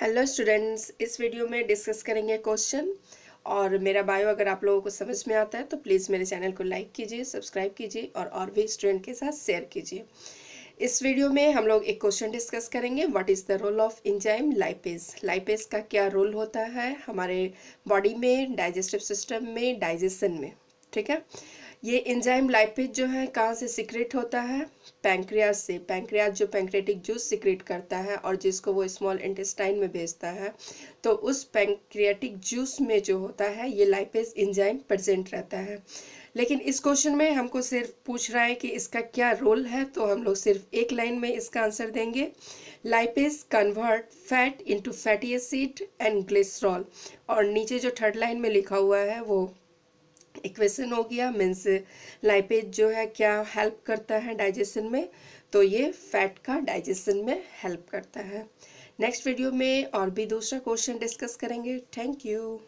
hello students इस video में discuss करेंगे क्वेश्चन और मेरा बायो अगर आप लोगों को समझ में आता है तो प्लीज़ मेरे चैनल को लाइक कीजिए सब्सक्राइब कीजिए और और भी स्टूडेंट के साथ शेयर कीजिए इस वीडियो में हम लोग एक क्वेश्चन डिस्कस करेंगे what is the role of enzyme lipase lipase का क्या रोल होता है हमारे बॉडी में डाइजेस्टिव सिस्टम में डाइजेशन में ठीक है ये एंजाइम लाइपेज जो है कहाँ से सिक्रेट होता है पैंक्रियाज से पैंक्रियाज जो पैंक्रेटिक जूस सिक्रेट करता है और जिसको वो स्मॉल इंटेस्टाइन में भेजता है तो उस पैंक्रियाटिक जूस में जो होता है ये लाइपेज एंजाइम प्रजेंट रहता है लेकिन इस क्वेश्चन में हमको सिर्फ पूछ रहा है कि इसका क्या रोल है तो हम लोग सिर्फ एक लाइन में इसका आंसर देंगे lipase convert fat into fatty acid and glycerol और नीचे जो थर्ड लाइन में लिखा हुआ है वो इक्वेशन हो गया मीन्स लाइपेज जो है क्या हेल्प करता है डाइजेशन में तो ये फैट का डाइजेशन में हेल्प करता है नेक्स्ट वीडियो में और भी दूसरा क्वेश्चन डिस्कस करेंगे थैंक यू